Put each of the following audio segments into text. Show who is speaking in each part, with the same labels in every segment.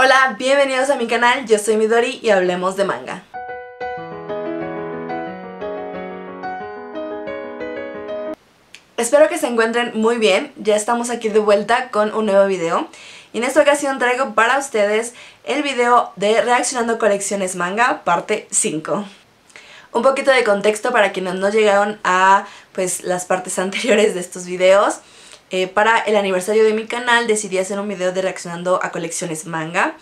Speaker 1: Hola, bienvenidos a mi canal, yo soy Midori y hablemos de manga. Espero que se encuentren muy bien, ya estamos aquí de vuelta con un nuevo video y en esta ocasión traigo para ustedes el video de Reaccionando Colecciones Manga, parte 5. Un poquito de contexto para quienes no llegaron a pues, las partes anteriores de estos videos. Eh, para el aniversario de mi canal decidí hacer un video de reaccionando a colecciones manga.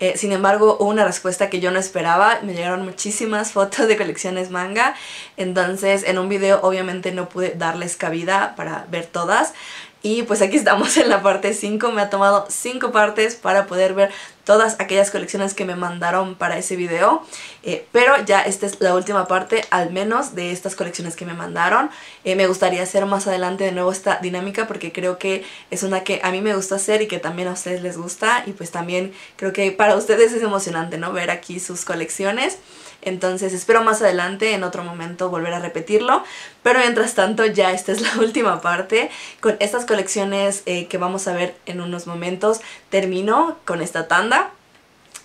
Speaker 1: Eh, sin embargo, hubo una respuesta que yo no esperaba, me llegaron muchísimas fotos de colecciones manga, entonces en un video obviamente no pude darles cabida para ver todas, y pues aquí estamos en la parte 5, me ha tomado 5 partes para poder ver todas aquellas colecciones que me mandaron para ese video. Eh, pero ya esta es la última parte, al menos, de estas colecciones que me mandaron. Eh, me gustaría hacer más adelante de nuevo esta dinámica porque creo que es una que a mí me gusta hacer y que también a ustedes les gusta. Y pues también creo que para ustedes es emocionante, ¿no? Ver aquí sus colecciones. Entonces espero más adelante, en otro momento, volver a repetirlo. Pero mientras tanto, ya esta es la última parte. Con estas colecciones eh, que vamos a ver en unos momentos, termino con esta tanda.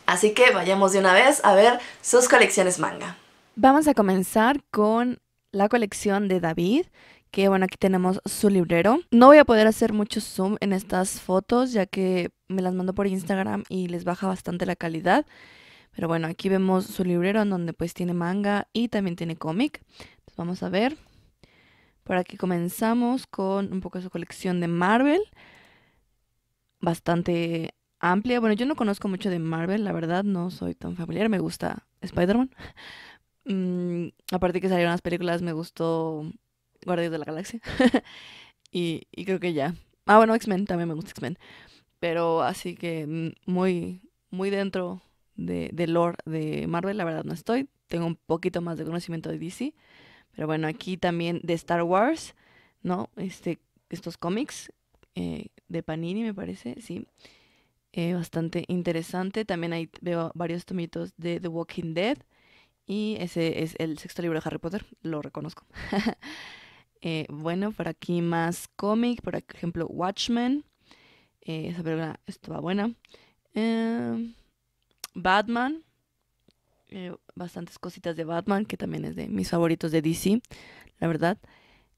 Speaker 1: Así que vayamos de una vez a ver sus colecciones manga. Vamos a comenzar con la colección de David, que bueno, aquí tenemos su librero. No voy a poder hacer mucho zoom en estas fotos, ya que me las mando por Instagram y les baja bastante la calidad. Pero bueno, aquí vemos su librero en donde pues tiene manga y también tiene cómic. Entonces vamos a ver. Por aquí comenzamos con un poco su colección de Marvel. Bastante amplia. Bueno, yo no conozco mucho de Marvel, la verdad, no soy tan familiar. Me gusta Spider-Man. Aparte mm, aparte que salieron las películas, me gustó Guardias de la Galaxia. y, creo que ya. Ah, bueno, X-Men, también me gusta X-Men. Pero así que mm, muy, muy dentro de, de lore de Marvel, la verdad no estoy. Tengo un poquito más de conocimiento de DC. Pero bueno, aquí también de Star Wars, ¿no? Este, estos cómics eh, de Panini, me parece, sí. Eh, bastante interesante. También ahí veo varios tomitos de The Walking Dead. Y ese es el sexto libro de Harry Potter, lo reconozco. Eh, bueno, por aquí más cómics por ejemplo, Watchmen. esa película estaba buena. Eh, Batman, eh, bastantes cositas de Batman, que también es de mis favoritos de DC, la verdad.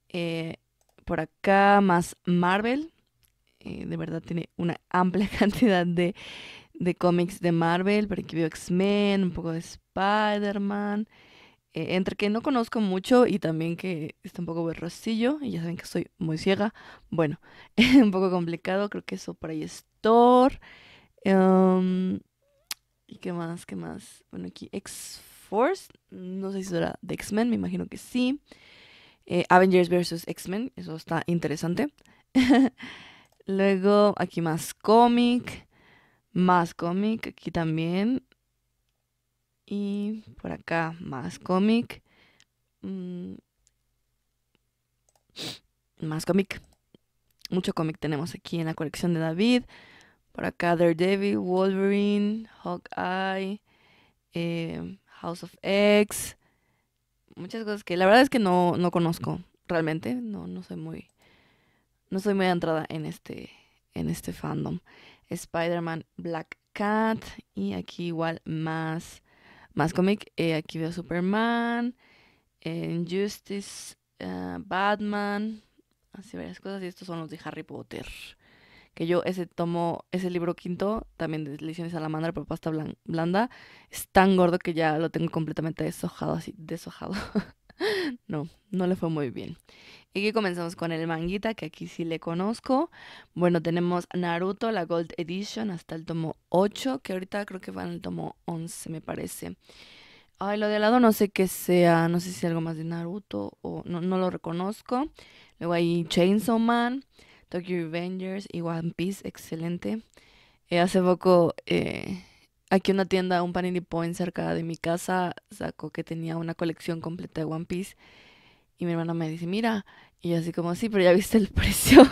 Speaker 1: Eh, por acá más Marvel, eh, de verdad tiene una amplia cantidad de, cómics de Marvel, por aquí veo X-Men, un poco de Spider-Man, entre que no conozco mucho y también que está un poco berrosillo, y ya saben que soy muy ciega, bueno, un poco complicado, creo que eso por ahí es Thor. Em, ¿Y qué más? ¿Qué más? Bueno, aquí X-Force. No sé si será de X-Men, me imagino que sí. Eh, Avengers vs. X-Men, eso está interesante. Luego, aquí más cómic. Más cómic, aquí también. Y por acá, más cómic. Mm. Más cómic. Mucho cómic tenemos aquí en la colección de David. Por acá Daredevil, Wolverine, Hawkeye, em, House of X. Muchas cosas que la verdad es que no, conozco realmente. No, no soy muy. No soy muy entrada en este. En este fandom. Spider-Man, Black Cat. Y aquí igual más. Más cómic. Eh, aquí veo Superman. Injustice. Ah, Batman. Así varias cosas. Y estos son los de Harry Potter que yo ese tomo, ese libro quinto, también de Lesiones a la Mandra, pero pasta blanda, es tan gordo que ya lo tengo completamente deshojado, así, deshojado. no, no le fue muy bien. Y aquí comenzamos con el manguita, que aquí sí le conozco. Bueno, tenemos Naruto, la Gold Edition, hasta el tomo 8, que ahorita creo que va en el tomo 11, me parece. Ay, lo de al lado no sé qué sea, no sé si algo más de Naruto o no, no lo reconozco. Luego hay Chainsaw Man, Tokyo Revengers y One Piece, excelente. Eh, hace poco, eh, aquí una tienda, un Panini Point cerca de mi casa, sacó que tenía una colección completa de One Piece. Y mi hermana me dice, mira, y yo así como, sí, pero ya viste el precio,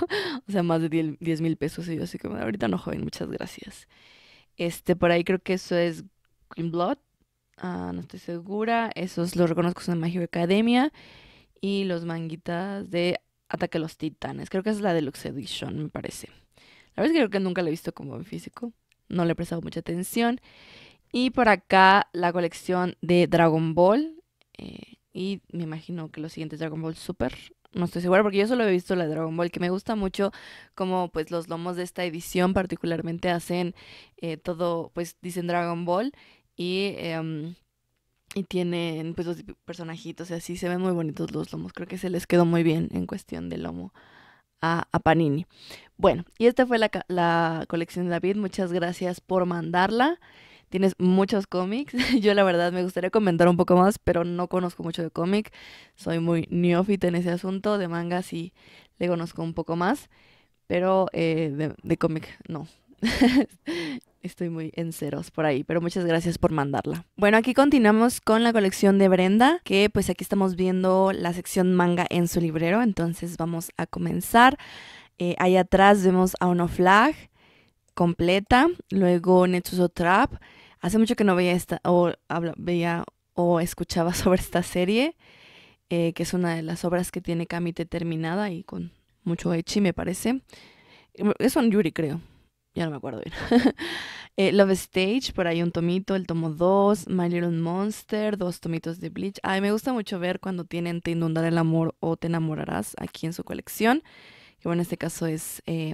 Speaker 1: o sea, más de 10 mil pesos. Y yo así como, ahorita no, joven, muchas gracias. Este, por ahí creo que eso es Green Blood, ah, no estoy segura. Esos lo reconozco, son de My Academia. Y los manguitas de Ataque a los Titanes. Creo que es la Deluxe Edition, me parece. La verdad es que creo que nunca la he visto como en físico. No le he prestado mucha atención. Y por acá la colección de Dragon Ball. Eh, y me imagino que los siguientes Dragon Ball Super. No estoy segura porque yo solo he visto la de Dragon Ball, que me gusta mucho como pues los lomos de esta edición particularmente hacen eh, todo, pues dicen Dragon Ball y... Em, y tienen pues los personajitos y así se ven muy bonitos los lomos. Creo que se les quedó muy bien en cuestión de lomo a, Panini. Bueno, y esta fue la, colección de David. Muchas gracias por mandarla. Tienes muchos cómics. Yo la verdad me gustaría comentar un poco más, pero no conozco mucho de cómic. Soy muy neófita en ese asunto. De manga y le conozco un poco más, pero eh, de, de cómic no. estoy muy en ceros por ahí, pero muchas gracias por mandarla. Bueno, aquí continuamos con la colección de Brenda, que pues aquí estamos viendo la sección manga en su librero, entonces vamos a comenzar. Eh, ahí atrás vemos a Uno Flag completa, luego Netsuzo Trap. Hace mucho que no veía esta, o veía o escuchaba sobre esta serie, eh, que es una de las obras que tiene Kamite terminada y con mucho echi, me parece. Es un Yuri, creo ya no me acuerdo bien. Eh, Love Stage, por ahí un tomito, el tomo 2, My Little Monster, dos tomitos de Bleach. Ay, me gusta mucho ver cuando tienen Te Inundaré el amor o Te enamorarás aquí en su colección. Que bueno, en este caso es eh,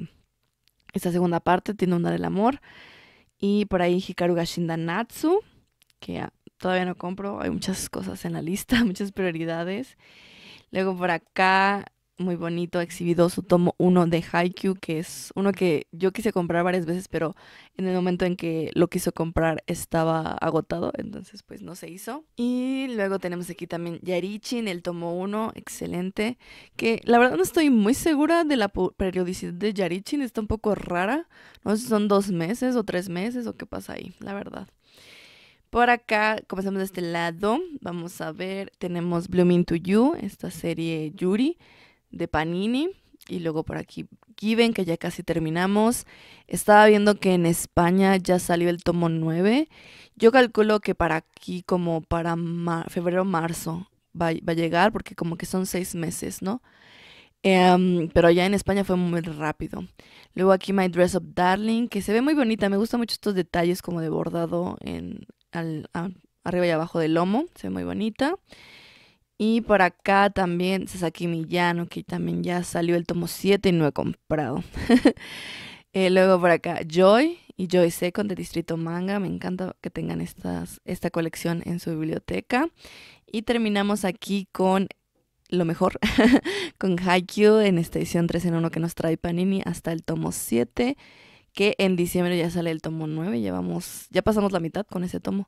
Speaker 1: esta segunda parte, Te Inundaré el amor. Y por ahí Hikaru Gashinda Natsu, que ah, todavía no compro. Hay muchas cosas en la lista, muchas prioridades. Luego por acá, muy bonito, exhibido su tomo 1 de Haikyuu, que es uno que yo quise comprar varias veces, pero en el momento en que lo quiso comprar estaba agotado, entonces pues no se hizo. Y luego tenemos aquí también Yarichin, el tomo 1, excelente, que la verdad no estoy muy segura de la periodicidad de Yarichin, está un poco rara, no sé si son dos meses o tres meses o qué pasa ahí, la verdad. Por acá, comenzamos de este lado, vamos a ver, tenemos Blooming to You, esta serie Yuri, de Panini. Y luego por aquí Given, que ya casi terminamos. Estaba viendo que en España ya salió el tomo 9. Yo calculo que para aquí, como para febrero febrero-marzo, va, a llegar, porque como que son seis meses, ¿no? Em, pero ya en España fue muy rápido. Luego aquí My Dress Up Darling, que se ve muy bonita. Me gustan mucho estos detalles como de bordado en, arriba y abajo del lomo. Se ve muy bonita. Y por acá también Sasaki Millano, que también ya salió el tomo 7 y no he comprado. Eh, luego por acá Joy y Joy Second de Distrito Manga. Me encanta que tengan esta colección en su biblioteca. Y terminamos aquí con lo mejor, con Haikyuu en esta edición 3 en 1 que nos trae Panini hasta el tomo 7 que en diciembre ya sale el tomo 9, llevamos, ya pasamos la mitad con ese tomo.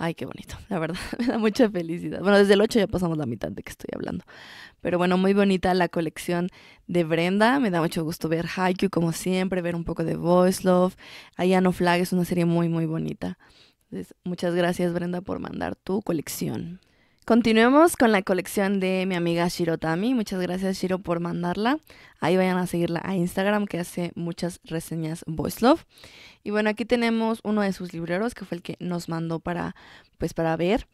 Speaker 1: Ay, qué bonito, la verdad, me da mucha felicidad. Bueno, desde el 8 ya pasamos la mitad de que estoy hablando. Pero bueno, muy bonita la colección de Brenda. Me da mucho gusto ver Haikyuu como siempre, ver un poco de Voice Love. Ayano Flag es una serie muy, muy bonita. Entonces, muchas gracias, Brenda, por mandar tu colección. Continuemos con la colección de mi amiga Shirotami. Muchas gracias Shiro por mandarla. Ahí vayan a seguirla a Instagram que hace muchas reseñas Voice Love. Y bueno, aquí tenemos uno de sus libreros que fue el que nos mandó para, pues, para ver.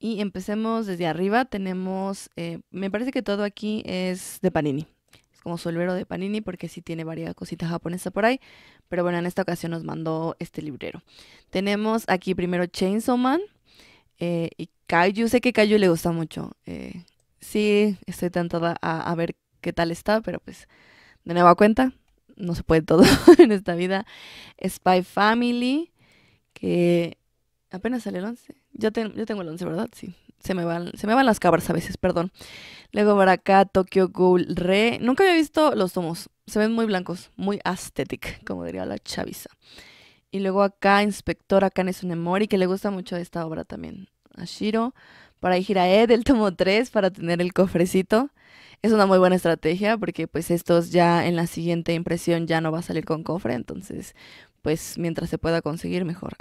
Speaker 1: Y empecemos desde arriba. Tenemos, eh, me parece que todo aquí es de Panini. Es como su librero de Panini porque sí tiene varias cositas japonesas por ahí. Pero bueno, en esta ocasión nos mandó este librero. Tenemos aquí primero Chainsaw Man. Eh, Kaiju, sé que Kaiju le gusta mucho. Eh, sí, estoy tentada a, ver qué tal está, pero pues de nueva cuenta, no se puede todo en esta vida. Spy Family, que apenas sale el 11. Yo, yo tengo el 11, ¿verdad? Sí. Se me, van, se me van las cabras a veces, perdón. Luego para acá, Tokyo Ghoul Re. Nunca había visto los tomos. Se ven muy blancos, muy aesthetic, como diría la chaviza. Y luego acá, Inspector Akane y que le gusta mucho esta obra también a para ir del tomo 3 para tener el cofrecito. Es una muy buena estrategia porque pues estos ya en la siguiente impresión ya no va a salir con cofre, entonces pues mientras se pueda conseguir mejor.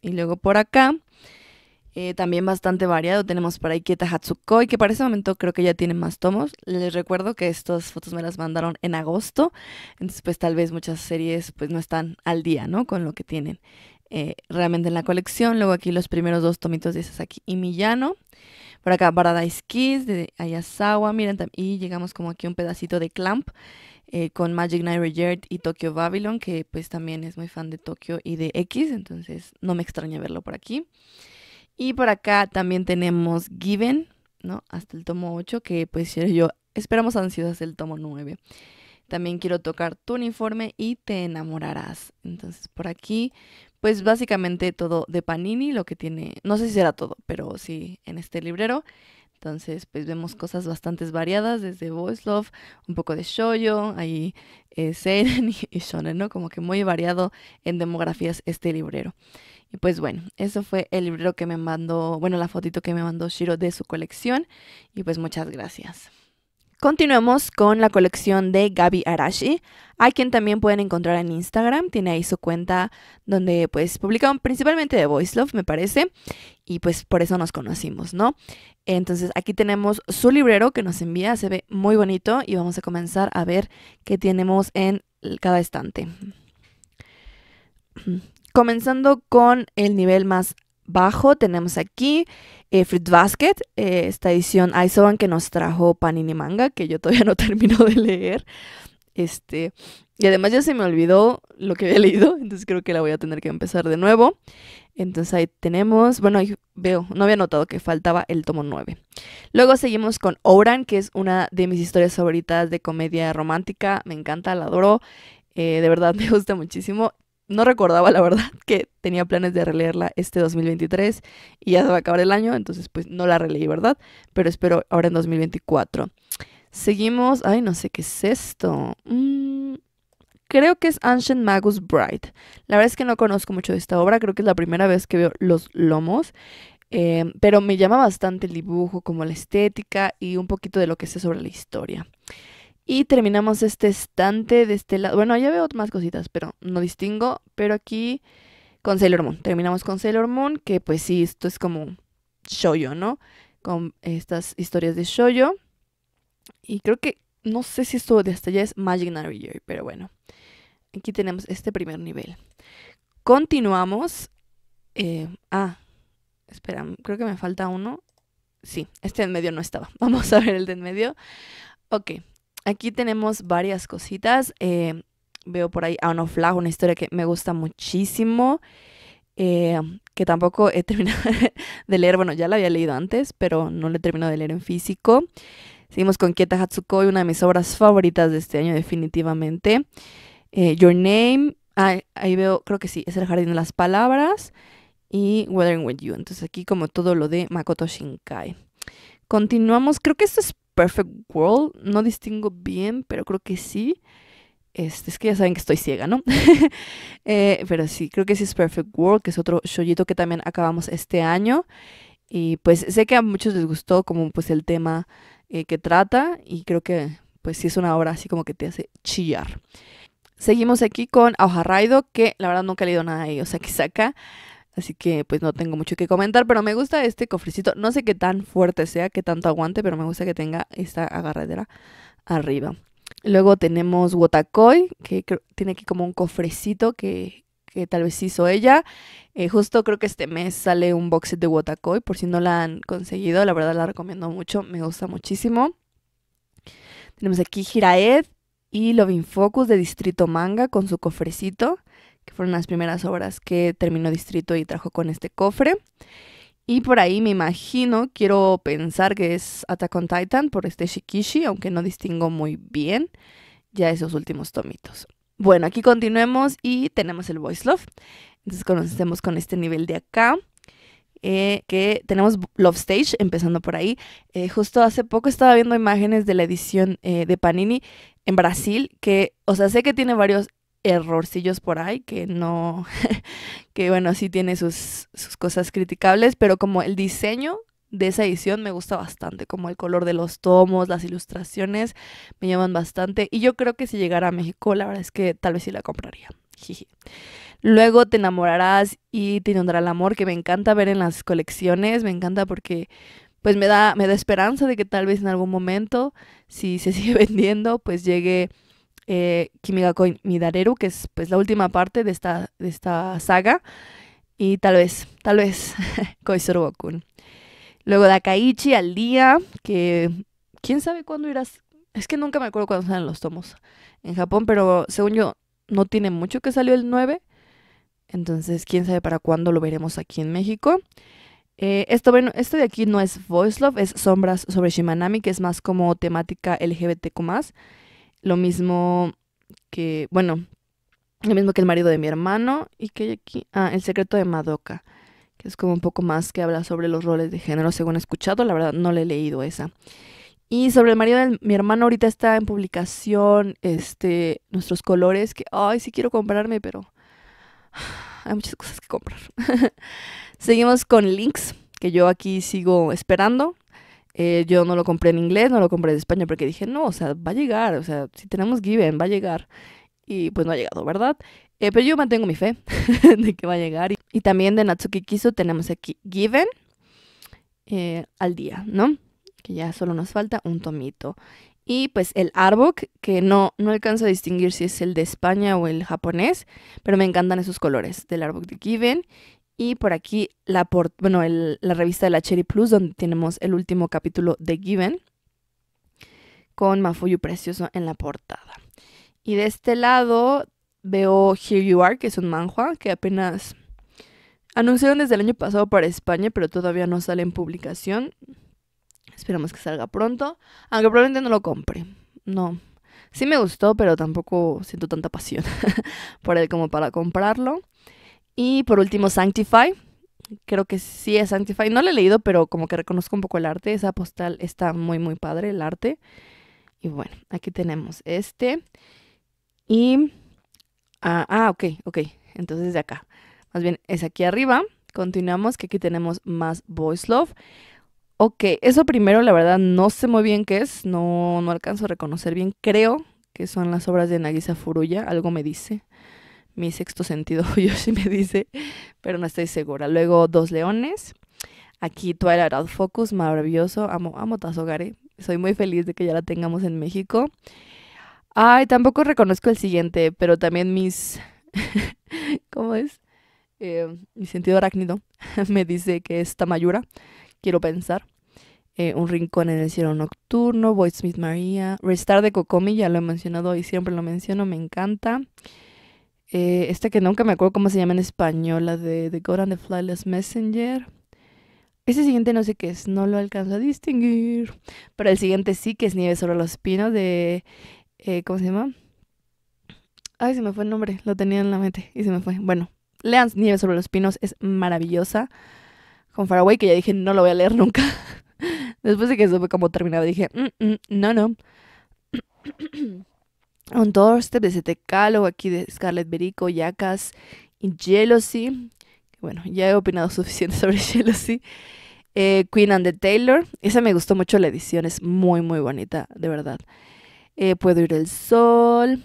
Speaker 1: Y luego por acá, eh, también bastante variado, tenemos para Keta Hatsukoi, que para ese momento creo que ya tienen más tomos. Les recuerdo que estas fotos me las mandaron en agosto, entonces pues tal vez muchas series pues no están al día, ¿no? Con lo que tienen. Eh, realmente en la colección. Luego aquí los primeros dos tomitos de esas aquí, y Millano. Por acá Paradise Kiss de Ayasawa. Miren, y llegamos como aquí un pedacito de Clamp eh, con Magic Night Regert y Tokyo Babylon, que pues también es muy fan de Tokyo y de X, entonces no me extraña verlo por aquí. Y por acá también tenemos Given, ¿no? Hasta el tomo 8, que pues yo esperamos ansiosas el tomo 9. También quiero tocar tu uniforme y te enamorarás. Entonces por aquí pues básicamente todo de Panini, lo que tiene, no sé si será todo, pero sí en este librero. Entonces, pues vemos cosas bastante variadas, desde Voice Love, un poco de Shoyo, ahí eh, y Shonen, ¿no? Como que muy variado en demografías este librero. Y pues bueno, eso fue el librero que me mandó, bueno, la fotito que me mandó Shiro de su colección. Y pues muchas gracias. Continuamos con la colección de Gaby Arashi, a quien también pueden encontrar en Instagram. Tiene ahí su cuenta donde pues publicaron principalmente de Voice Love, me parece, y pues por eso nos conocimos, ¿no? Entonces aquí tenemos su librero que nos envía, se ve muy bonito y vamos a comenzar a ver qué tenemos en cada estante. Comenzando con el nivel más bajo tenemos aquí eh, Fruit Basket, eh, esta edición Isoban que nos trajo Panini Manga, que yo todavía no termino de leer. Este, y además ya se me olvidó lo que había leído, entonces creo que la voy a tener que empezar de nuevo. Entonces ahí tenemos, bueno, ahí veo, no había notado que faltaba el tomo 9. Luego seguimos con Oran, que es una de mis historias favoritas de comedia romántica, me encanta, la adoro, eh, de verdad me gusta muchísimo no recordaba la verdad que tenía planes de releerla este 2023 y ya se va a acabar el año, entonces pues no la releí, ¿verdad? Pero espero ahora en 2024. Seguimos, ay, no sé qué es esto. Mm, creo que es Ancient Magus Bride. La verdad es que no conozco mucho de esta obra, creo que es la primera vez que veo los lomos. Em, pero me llama bastante el dibujo, como la estética y un poquito de lo que sé sobre la historia. Y terminamos este estante de este lado. Bueno, ya veo más cositas, pero no distingo. Pero aquí con Sailor Moon. Terminamos con Sailor Moon, que pues sí, esto es como shoyo, ¿no? Con estas historias de shoyo. Y creo que, no sé si esto de hasta allá es Magic yo pero bueno. Aquí tenemos este primer nivel. Continuamos. Eh, ah, espera, creo que me falta uno. Sí, este en medio no estaba. Vamos a ver el de en medio. Ok, aquí tenemos varias cositas. Eh, veo por ahí a una una historia que me gusta muchísimo. Eh, que tampoco he terminado de leer, bueno, ya la había leído antes, pero no la he terminado de leer en físico. Seguimos con Kieta Hatsukoi, una de mis obras favoritas de este año, definitivamente. Eh, Your Name, ahí veo, creo que sí, es El Jardín de las Palabras. Y Weathering with You. Entonces, aquí, como todo lo de Makoto Shinkai. Continuamos, creo que esto es Perfect World. No distingo bien, pero creo que sí. Este, es que ya saben que estoy ciega, ¿no? Eh, pero sí, creo que sí es Perfect World, que es otro shoyito que también acabamos este año. Y pues sé que a muchos les gustó como pues el tema eh, que trata y creo que pues sí es una obra así como que te hace chillar. Seguimos aquí con Aojarraido, que la verdad nunca he leído nada de ellos aquí saca. Así que pues no tengo mucho que comentar, pero me gusta este cofrecito. No sé qué tan fuerte sea, qué tanto aguante, pero me gusta que tenga esta agarradera arriba. Luego tenemos Wotakoi, que tiene aquí como un cofrecito que, tal vez hizo ella. Eh, justo creo que este mes sale un box de Wotakoi, por si no la han conseguido. La verdad la recomiendo mucho, me gusta muchísimo. Tenemos aquí Giraed y Lovin Focus de Distrito Manga con su cofrecito que fueron las primeras obras que terminó Distrito y trajo con este cofre. Y por ahí me imagino, quiero pensar que es Attack on Titan por este Shikishi, aunque no distingo muy bien ya esos últimos tomitos. Bueno, aquí continuemos y tenemos el Voice Love. Entonces conocemos con este nivel de acá. Eh, que tenemos Love Stage, empezando por ahí. Eh, justo hace poco estaba viendo imágenes de la edición eh, de Panini en Brasil, que, o sea, sé que tiene varios errorcillos por ahí que no, que bueno, sí tiene sus, cosas criticables, pero como el diseño de esa edición me gusta bastante, como el color de los tomos, las ilustraciones, me llaman bastante y yo creo que si llegara a México, la verdad es que tal vez sí la compraría. Luego te enamorarás y te inundará el amor, que me encanta ver en las colecciones, me encanta porque pues me da, me da esperanza de que tal vez en algún momento, si se sigue vendiendo, pues llegue eh, Kimiga Midareru, que es pues la última parte de esta, de esta saga. Y tal vez, tal vez, Koizuru luego Luego Dakaichi al día, que quién sabe cuándo irás. Es que nunca me acuerdo cuándo salen los tomos en Japón, pero según yo, no tiene mucho que salió el 9. Entonces, quién sabe para cuándo lo veremos aquí en México. Eh, esto, bueno, esto de aquí no es Voice Love, es Sombras sobre Shimanami, que es más como temática LGBTQ. Lo mismo que, bueno, lo mismo que el marido de mi hermano y que hay aquí, ah, El secreto de Madoka, que es como un poco más que habla sobre los roles de género, según he escuchado, la verdad no le he leído esa. Y sobre el marido de mi hermano ahorita está en publicación este Nuestros colores que ay, sí quiero comprarme, pero hay muchas cosas que comprar. Seguimos con links que yo aquí sigo esperando. Eh, yo no lo compré en inglés, no lo compré de España, porque dije, no, o sea, va a llegar, o sea, si tenemos Given, va a llegar. Y pues no ha llegado, ¿verdad? Eh, pero yo mantengo mi fe de que va a llegar. Y, también de Natsuki Kiso tenemos aquí Given eh, al día, ¿no? Que ya solo nos falta un tomito. Y pues el Arbok, que no, no alcanzo a distinguir si es el de España o el japonés, pero me encantan esos colores del Arbok de Given. Y por aquí la, bueno, la revista de la Cherry Plus, donde tenemos el último capítulo de Given, con Mafuyu Precioso en la portada. Y de este lado veo Here You Are, que es un manhua que apenas anunciaron desde el año pasado para España, pero todavía no sale en publicación. Esperamos que salga pronto, aunque probablemente no lo compre. No. Sí me gustó, pero tampoco siento tanta pasión por él como para comprarlo. Y por último, Sanctify. Creo que sí es Sanctify. No lo he leído, pero como que reconozco un poco el arte. Esa postal está muy, muy padre, el arte. Y bueno, aquí tenemos este. Y... Ah, ah, ok, ok. Entonces de acá. Más bien, es aquí arriba. Continuamos, que aquí tenemos más Voice Love. Ok, eso primero, la verdad, no sé muy bien qué es. No, no alcanzo a reconocer bien. Creo que son las obras de Nagisa Furuya. Algo me dice mi sexto sentido sí me dice, pero no estoy segura. Luego Dos Leones, aquí Twilight Out Focus, maravilloso, amo, amo Tazogare, soy muy feliz de que ya la tengamos en México. Ay, tampoco reconozco el siguiente, pero también mis, ¿cómo es? Em, mi sentido arácnido me dice que es Tamayura, quiero pensar. Eh, un rincón en el cielo nocturno, voice María, Restar de Kokomi, ya lo he mencionado y siempre lo menciono, me encanta. Eh, esta que nunca me acuerdo cómo se llama en español, la de The God and the Flyless Messenger. Ese siguiente no sé qué es, no lo alcanzo a distinguir. Pero el siguiente sí que es Nieve sobre los Pinos de... Eh, ¿Cómo se llama? Ay, se me fue el nombre, lo tenía en la mente y se me fue. Bueno, lean Nieve sobre los Pinos, es maravillosa. Con Faraway, que ya dije, no lo voy a leer nunca. Después de que supe como terminaba, dije, mm, mm, no, no. Un Doorstep de Setecalo, aquí de Scarlett Berico, Yacas y Jealousy. Bueno, ya he opinado suficiente sobre Jealousy. Eh, Queen and the Taylor, esa me gustó mucho la edición, es muy muy bonita, de verdad. Eh, Puedo ir el sol,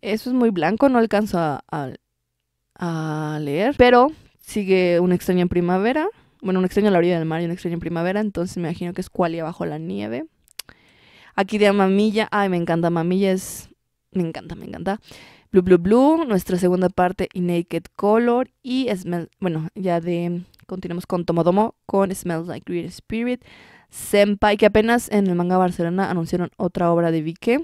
Speaker 1: eso es muy blanco, no alcanzo a, a, leer, pero sigue Un extraño en primavera, bueno, Un extraño a la orilla del mar y Un extraño en primavera, entonces me imagino que es Cualia bajo la nieve. Aquí de Mamilla, ay, me encanta Mamilla, es me encanta, me encanta. Blue Blue Blue, nuestra segunda parte y Naked Color y Smell, bueno, ya de continuamos con Tomodomo con Smells Like Green Spirit, Senpai que apenas en el manga Barcelona anunciaron otra obra de Vique.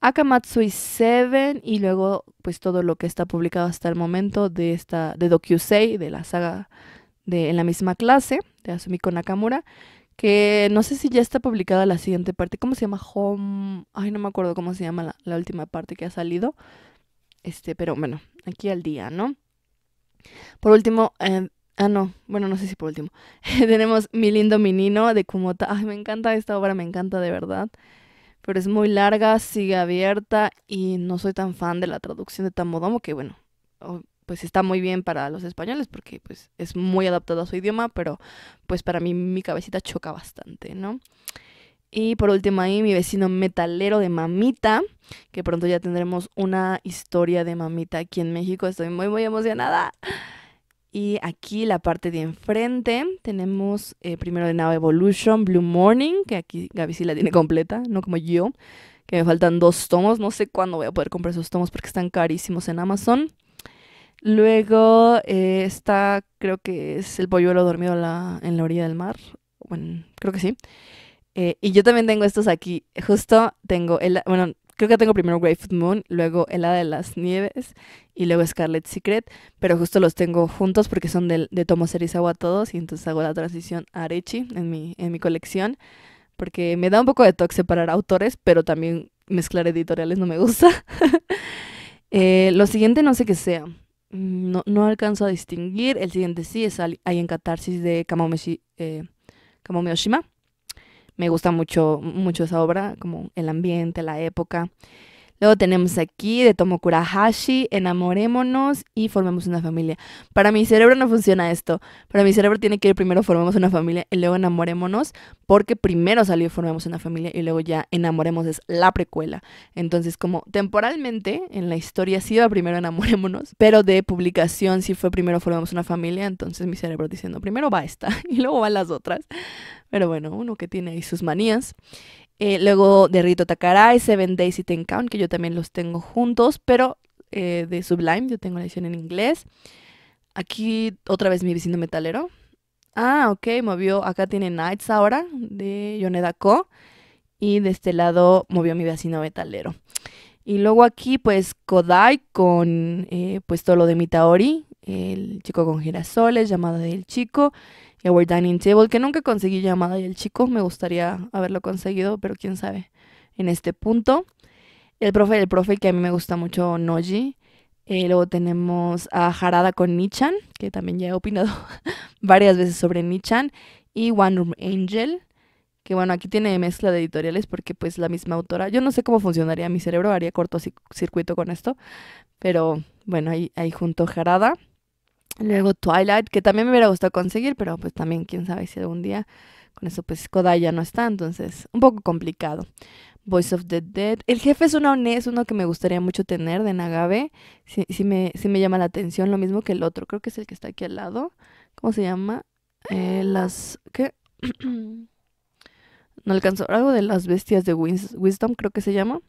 Speaker 1: Akamatsui Seven y luego pues todo lo que está publicado hasta el momento de esta de Dokusei de la saga de en la misma clase de Asumiko Nakamura que no sé si ya está publicada la siguiente parte. ¿Cómo se llama? Home. Ay, no me acuerdo cómo se llama la, última parte que ha salido. Este, pero bueno, aquí al día, ¿no? Por último, eh, ah, no, bueno, no sé si por último. Tenemos Mi lindo menino de Kumota. Ay, me encanta esta obra, me encanta de verdad. Pero es muy larga, sigue abierta y no soy tan fan de la traducción de Tamodomo, que bueno, pues está muy bien para los españoles porque pues es muy adaptado a su idioma, pero pues para mí mi cabecita choca bastante, ¿no? Y por último ahí mi vecino metalero de mamita, que pronto ya tendremos una historia de mamita aquí en México, estoy muy muy emocionada. Y aquí la parte de enfrente tenemos eh, primero de Nava Evolution, Blue Morning, que aquí Gaby sí la tiene completa, no como yo, que me faltan dos tomos, no sé cuándo voy a poder comprar esos tomos porque están carísimos en Amazon. Luego eh, está, creo que es el polluelo dormido en la orilla del mar. Bueno, creo que sí. Eh, y yo también tengo estos aquí. Justo tengo, bueno, creo que tengo primero Greyfoot Moon, luego El Hada de las Nieves y luego Scarlet Secret. Pero justo los tengo juntos porque son de, de Tomo Serizawa todos y entonces hago la transición a Arechi en mi, en mi colección. Porque me da un poco de toque separar autores, pero también mezclar editoriales no me gusta. Eh, lo siguiente no sé qué sea. Mm, no, no alcanzo a distinguir. El siguiente sí es Hay en Catarsis de Kamome, eh, Oshima. Me gusta mucho, mucho esa obra, como el ambiente, la época. Luego tenemos aquí de Tomokurahashi, enamorémonos y formemos una familia. Para mi cerebro no funciona esto. Para mi cerebro tiene que ir primero formemos una familia y luego enamorémonos, porque primero salió formemos una familia y luego ya enamoremos es la precuela. Entonces, como temporalmente en la historia sí va primero enamorémonos, pero de publicación sí fue primero formemos una familia, entonces mi cerebro diciendo primero va esta y luego van las otras. Pero bueno, uno que tiene ahí sus manías. Eh, luego de Rito Takarai, Seven Days y Ten Count, que yo también los tengo juntos, pero eh, de Sublime, yo tengo la edición en inglés. Aquí otra vez mi vecino metalero. Ah, ok, movió, acá tiene Nights ahora, de Yoneda Ko. Y de este lado movió mi vecino metalero. Y luego aquí, pues, Kodai con, eh, pues, todo lo de Mitaori, el chico con girasoles, llamada del chico, y Our Dining Table, que nunca conseguí llamada del chico, me gustaría haberlo conseguido, pero quién sabe en este punto. El profe del profe, que a mí me gusta mucho, Noji. Eh, luego tenemos a Harada con Nichan, que también ya he opinado varias veces sobre Nichan. Y One Room Angel, que bueno, aquí tiene mezcla de editoriales porque pues la misma autora. Yo no sé cómo funcionaría mi cerebro, haría circuito con esto. Pero bueno, ahí, ahí junto Harada. Luego Twilight, que también me hubiera gustado conseguir, pero pues también quién sabe si algún día con eso pues Kodai ya no está, entonces un poco complicado. Voice of the Dead. El jefe es una es uno que me gustaría mucho tener de Nagabe. Sí, me, me llama la atención, lo mismo que el otro. Creo que es el que está aquí al lado. ¿Cómo se llama? Eh, las... ¿Qué? no alcanzó. Algo de las bestias de Wisdom, creo que se llama.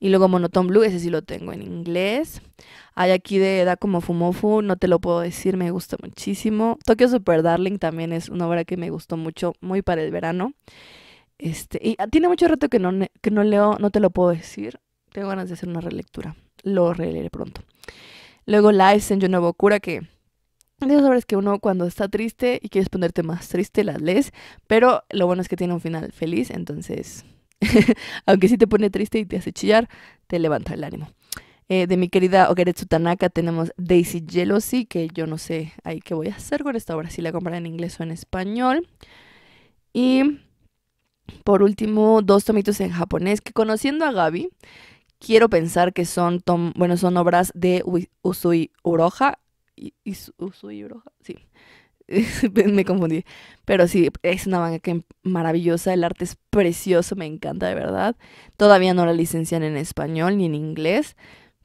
Speaker 1: Y luego Monotone Blue, ese sí lo tengo en inglés. Hay aquí de Edad como Fumofu, no te lo puedo decir, me gusta muchísimo. Tokyo Super Darling también es una obra que me gustó mucho, muy para el verano. Este, y ah, tiene mucho rato que no, leo, no te lo puedo decir. Tengo ganas de hacer una relectura. Lo releeré pronto. Luego Lies en nuevo Cura, que Digo, esas obras que uno cuando está triste y quieres ponerte más triste las lees, pero lo bueno es que tiene un final feliz, entonces aunque si te pone triste y te hace chillar, te levanta el ánimo. Eh, de mi querida Ogeretsu Tanaka tenemos Daisy Jealousy, que yo no sé ahí qué voy a hacer con esta obra, si la compran en inglés o en español. Y por último, dos tomitos en japonés, que conociendo a Gaby, quiero pensar que son, tom bueno, son obras de Usui Uroha. Usui Uroha, sí. me confundí. Pero sí, es una manga que maravillosa, el arte es precioso, me encanta de verdad. Todavía no la licencian en español ni en inglés,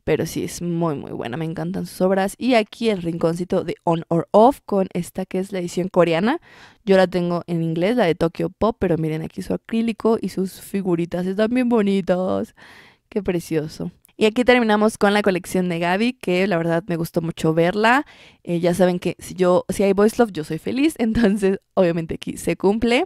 Speaker 1: pero sí es muy muy buena, me encantan sus obras. Y aquí el rinconcito de On or Off con esta que es la edición coreana. Yo la tengo en inglés, la de Tokyo Pop, pero miren aquí su acrílico y sus figuritas están bien bonitas. Qué precioso. Y aquí terminamos con la colección de Gaby, que la verdad me gustó mucho verla. Eh, ya saben que si yo, si hay voice love, yo soy feliz, entonces obviamente aquí se cumple.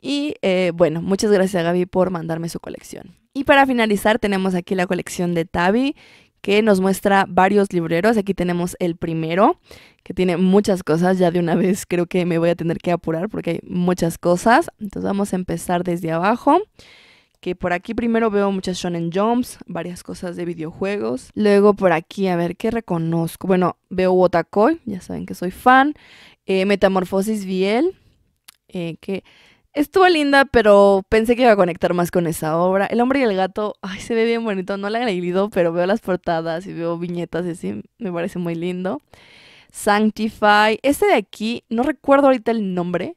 Speaker 1: Y eh, bueno, muchas gracias a Gaby por mandarme su colección. Y para finalizar tenemos aquí la colección de Tabi, que nos muestra varios libreros. Aquí tenemos el primero, que tiene muchas cosas. Ya de una vez creo que me voy a tener que apurar porque hay muchas cosas. Entonces vamos a empezar desde abajo que por aquí primero veo muchas shonen jumps, varias cosas de videojuegos. Luego por aquí, a ver, ¿qué reconozco? Bueno, veo Wotakoi, ya saben que soy fan. Eh, Metamorfosis Biel. Eh, que estuvo linda, pero pensé que iba a conectar más con esa obra. El hombre y el gato, ay, se ve bien bonito. No la he leído, pero veo las portadas y veo viñetas y así, me parece muy lindo. Sanctify, este de aquí, no recuerdo ahorita el nombre,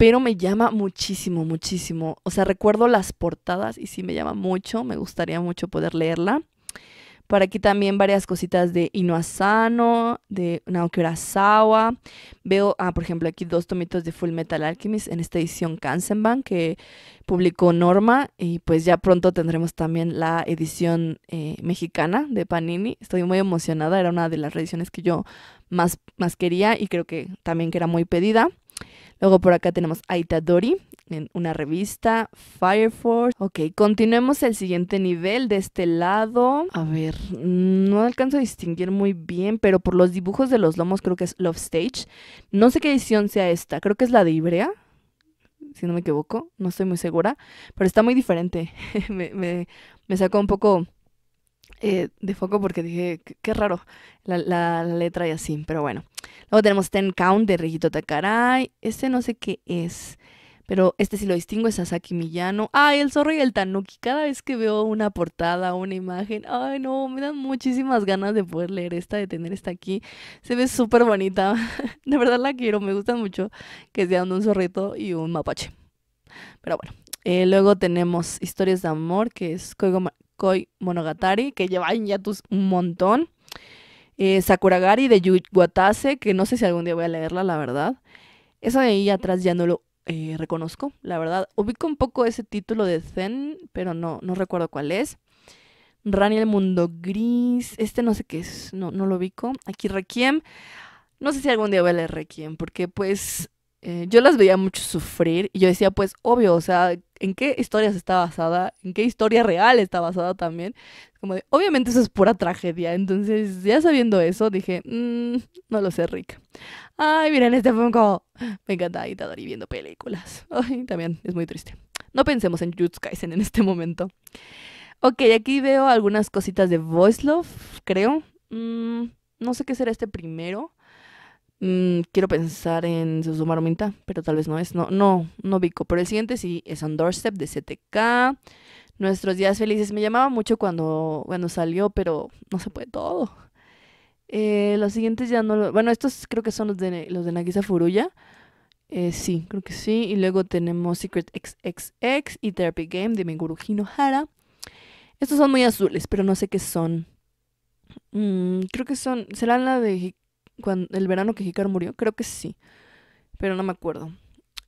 Speaker 1: pero me llama muchísimo, muchísimo. O sea, recuerdo las portadas y sí me llama mucho, me gustaría mucho poder leerla. Por aquí también varias cositas de Ino de Naoki Urasawa. Veo, ah, por ejemplo, aquí dos tomitos de Full Metal Alchemist en esta edición Kansenban que publicó Norma. Y pues ya pronto tendremos también la edición eh, mexicana de Panini. Estoy muy emocionada, era una de las ediciones que yo más, más quería y creo que también que era muy pedida. Luego por acá tenemos Aitadori en una revista, Fireforce Ok, continuemos el siguiente nivel de este lado. A ver, no alcanzo a distinguir muy bien, pero por los dibujos de los lomos creo que es Love Stage. No sé qué edición sea esta, creo que es la de Ibrea si no me equivoco, no estoy muy segura, pero está muy diferente. me, me, me sacó un poco eh, de foco porque dije, qué, raro la, letra y así, pero bueno. Luego tenemos Ten Count de regito Takaray. Este no sé qué es, pero este sí lo distingo, es Sasaki Millano. Ay, el zorro y el tanuki. Cada vez que veo una portada, una imagen, ay no, me dan muchísimas ganas de poder leer esta, de tener esta aquí. Se ve súper bonita. de verdad la quiero, me gusta mucho que sea un zorrito y un mapache. Pero bueno, eh, luego tenemos Historias de Amor, que es Mar. Koi Monogatari, que llevan ya tus un montón. Eh, Sakuragari de Yu Watase, que no sé si algún día voy a leerla, la verdad. Eso de ahí atrás ya no lo eh, reconozco, la verdad. Ubico un poco ese título de Zen, pero no, no recuerdo cuál es. Rani el Mundo Gris, este no sé qué es, no, no lo ubico. Aquí Requiem, no sé si algún día voy a leer Requiem, porque pues eh, yo las veía mucho sufrir y yo decía, pues obvio, o sea, ¿en qué se está basada? ¿En qué historia real está basada también? Como obviamente eso es pura tragedia. Entonces, ya sabiendo eso, dije, mmm, no lo sé, Rick. Ay, miren, este fue como, me encanta y viendo películas. Ay, también es muy triste. No pensemos en Jutsu Kaisen en este momento. Ok, aquí veo algunas cositas de Voice Love, creo. Mm, no sé qué será este primero. Mm, quiero pensar en Susumaru Minta, pero tal vez no es. No, no, no Vico. Pero el siguiente sí es On Doorstep de CTK. Nuestros días felices. Me llamaba mucho cuando, cuando salió, pero no se puede todo. Eh, los siguientes ya no lo, Bueno, estos creo que son los de, los de Nagisa Furuya. Eh, sí, creo que sí. Y luego tenemos Secret XXX y Therapy Game de Menguru Hinohara. Estos son muy azules, pero no sé qué son. Mm, creo que son. ¿Serán la de el verano que Hikaru murió, creo que sí, pero no me acuerdo.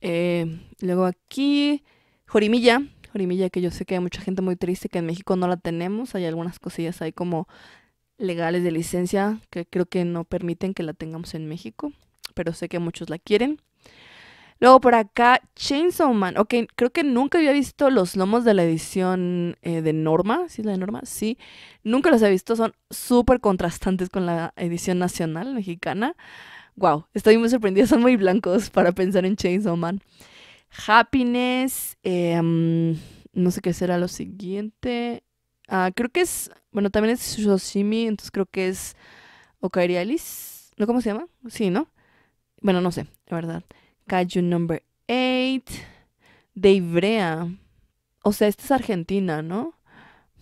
Speaker 1: Eh, luego aquí, Jorimilla, Jorimilla que yo sé que hay mucha gente muy triste que en México no la tenemos, hay algunas cosillas ahí como legales de licencia que creo que no permiten que la tengamos en México, pero sé que muchos la quieren. Luego por acá, Chainsaw Man. Ok, creo que nunca había visto los lomos de la edición eh, de Norma. ¿Sí es la de Norma? Sí. Nunca los he visto. Son súper contrastantes con la edición nacional mexicana. Wow, estoy muy sorprendida. Son muy blancos para pensar en Chainsaw Man. Happiness. Em, no sé qué será lo siguiente. Ah, creo que es. Bueno, también es Shoshimi, entonces creo que es Okairialis. ¿No cómo se llama? Sí, ¿no? Bueno, no sé, la verdad. Caju Number 8, de Ivrea. O sea, esta es Argentina, ¿no?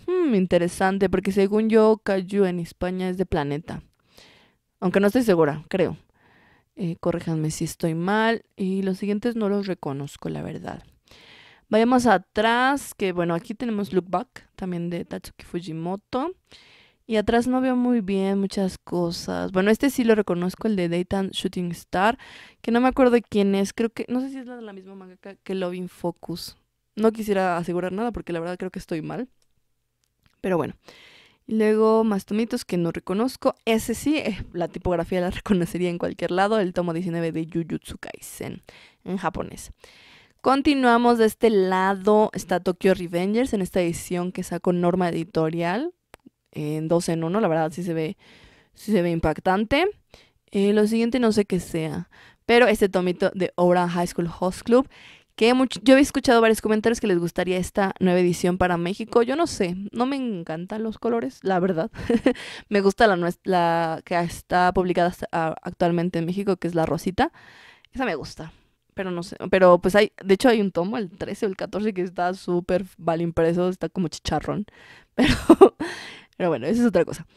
Speaker 1: Hmm, interesante, porque según yo, Cayu en España es de Planeta. Aunque no estoy segura, creo. Eh, corréjanme si estoy mal. Y los siguientes no los reconozco, la verdad. Vayamos atrás, que bueno, aquí tenemos Look Back, también de Tatsuki Fujimoto. Y atrás no veo muy bien muchas cosas. Bueno, este sí lo reconozco, el de Dayton Shooting Star, que no me acuerdo quién es. Creo que, no sé si es la misma mangaka que Loving Focus. No quisiera asegurar nada porque la verdad creo que estoy mal. Pero bueno. Y luego tomitos que no reconozco. Ese sí, eh, la tipografía la reconocería en cualquier lado. El tomo 19 de Jujutsu Kaisen en japonés. Continuamos de este lado. Está Tokyo Revengers en esta edición que sacó Norma Editorial en dos en uno, la verdad sí se ve, se ve impactante. Eh, lo siguiente no sé qué sea, pero este tomito de obra High School Host Club, que yo he escuchado varios comentarios que les gustaría esta nueva edición para México. Yo no sé, no me encantan los colores, la verdad. me gusta la, la que está publicada actualmente en México, que es la rosita. Esa me gusta, pero no sé. Pero pues hay, de hecho hay un tomo, el 13 o el 14, que está súper mal impreso, está como chicharrón. Pero pero bueno, esa es otra cosa.